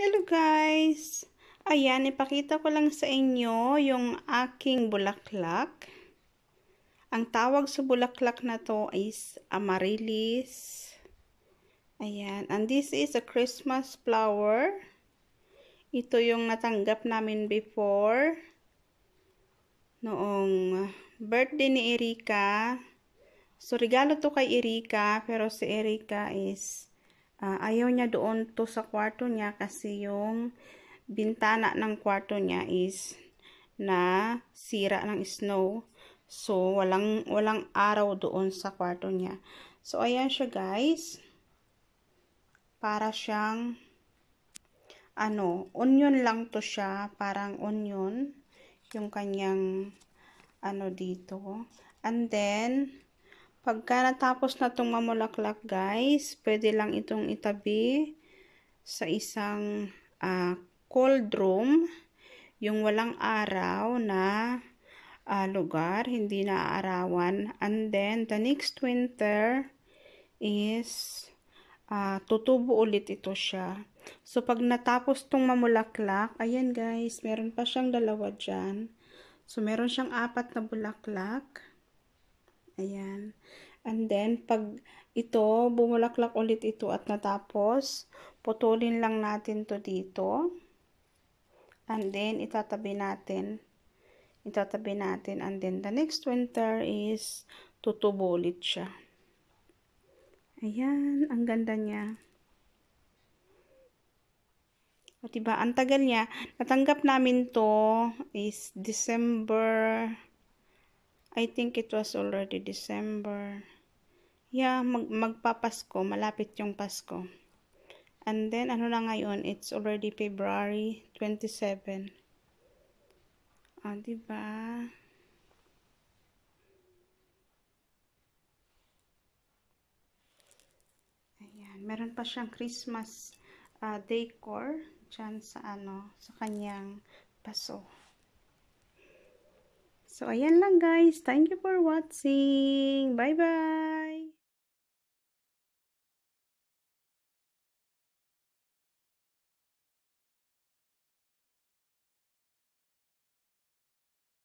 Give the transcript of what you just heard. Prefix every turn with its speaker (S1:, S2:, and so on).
S1: Hello guys! Ayan, ipakita ko lang sa inyo yung aking bulaklak. Ang tawag sa bulaklak na to is amaryllis. Ayan, and this is a Christmas flower. Ito yung natanggap namin before. Noong birthday ni Erika. So, regalo to kay Erika, pero si Erika is Uh, ayaw niya doon to sa kwarto niya kasi yung bintana ng kwarto niya is na sira ng snow. So, walang, walang araw doon sa kwarto niya. So, ayan siya guys. Para siyang, ano, onion lang to siya. Parang onion. Yung kanyang, ano dito. And then, Pagka natapos na itong mamulaklak guys, pwede lang itong itabi sa isang uh, cold room, yung walang araw na uh, lugar, hindi naaarawan. And then, the next winter is uh, tutubo ulit ito siya. So, pag natapos itong mamulaklak, ayan guys, meron pa siyang dalawa dyan. So, meron siyang apat na bulaklak. Ayan. And then, pag ito, bumulaklak ulit ito at natapos, putulin lang natin to dito. And then, itatabi natin. Itatabi natin. And then, the next winter is tutubo ulit siya. Ayan. Ang ganda niya. O, diba? Ang tagal niya. Natanggap namin to is December I think it was already December. Yeah, mag magpapasko. Malapit yung Pasko. And then, ano na ngayon? It's already February 27. Ah, oh, diba? Ayan. Meron pa siyang Christmas uh, decor dyan sa ano, sa kanyang paso. So, ayan lang guys. Thank you for watching. Bye-bye!